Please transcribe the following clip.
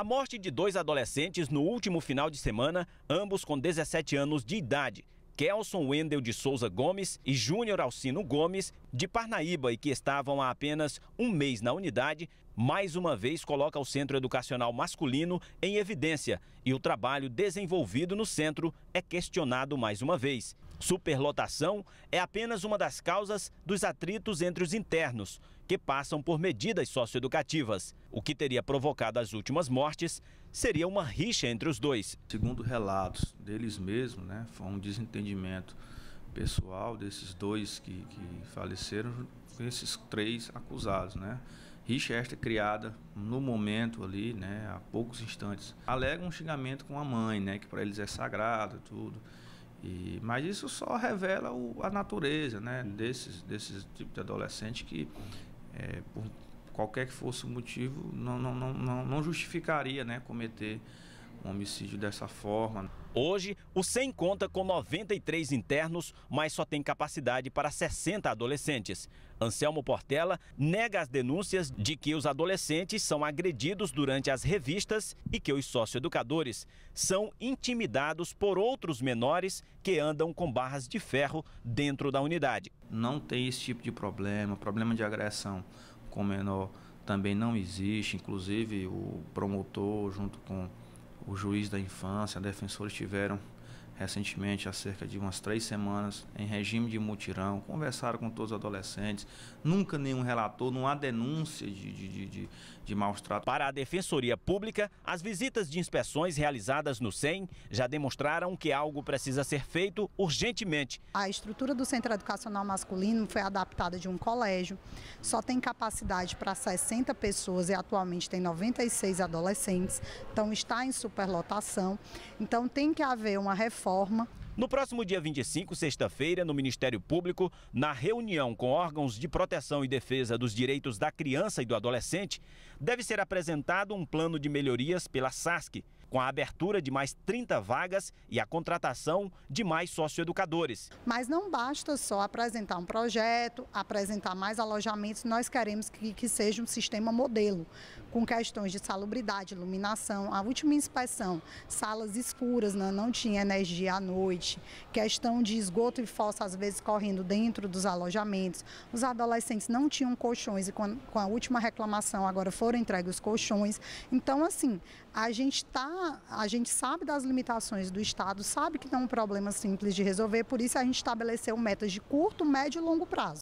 A morte de dois adolescentes no último final de semana, ambos com 17 anos de idade. Kelson Wendel de Souza Gomes e Júnior Alcino Gomes, de Parnaíba, e que estavam há apenas um mês na unidade, mais uma vez coloca o Centro Educacional Masculino em evidência. E o trabalho desenvolvido no centro é questionado mais uma vez. Superlotação é apenas uma das causas dos atritos entre os internos, que passam por medidas socioeducativas. O que teria provocado as últimas mortes seria uma rixa entre os dois. Segundo relatos deles mesmos, né, foi um desentendimento pessoal desses dois que, que faleceram, esses três acusados, né? Rixa esta criada no momento ali, né, há poucos instantes. Alega um xingamento com a mãe, né, que para eles é sagrado, tudo. E, mas isso só revela o, a natureza né, uhum. desses, desses tipos de adolescente que, é, por qualquer que fosse o motivo, não, não, não, não justificaria né, cometer um homicídio dessa forma. Hoje, o SEM conta com 93 internos, mas só tem capacidade para 60 adolescentes. Anselmo Portela nega as denúncias de que os adolescentes são agredidos durante as revistas e que os socioeducadores são intimidados por outros menores que andam com barras de ferro dentro da unidade. Não tem esse tipo de problema, problema de agressão com menor também não existe, inclusive o promotor junto com o juiz da infância, a defensora tiveram recentemente, há cerca de umas três semanas, em regime de mutirão, conversaram com todos os adolescentes, nunca nenhum relator, não há denúncia de, de, de, de maus tratos. Para a Defensoria Pública, as visitas de inspeções realizadas no SEM já demonstraram que algo precisa ser feito urgentemente. A estrutura do Centro Educacional Masculino foi adaptada de um colégio, só tem capacidade para 60 pessoas e atualmente tem 96 adolescentes, então está em superlotação, então tem que haver uma reforma forma. No próximo dia 25, sexta-feira, no Ministério Público, na reunião com órgãos de proteção e defesa dos direitos da criança e do adolescente, deve ser apresentado um plano de melhorias pela SASC com a abertura de mais 30 vagas e a contratação de mais socioeducadores. Mas não basta só apresentar um projeto, apresentar mais alojamentos, nós queremos que, que seja um sistema modelo, com questões de salubridade, iluminação, a última inspeção, salas escuras, não, né? não tinha energia à noite, questão de esgoto e fossa às vezes correndo dentro dos alojamentos, os adolescentes não tinham colchões e com a, com a última reclamação agora foram entregues os colchões. Então, assim, a gente está a gente sabe das limitações do Estado, sabe que não é um problema simples de resolver, por isso a gente estabeleceu metas de curto, médio e longo prazo.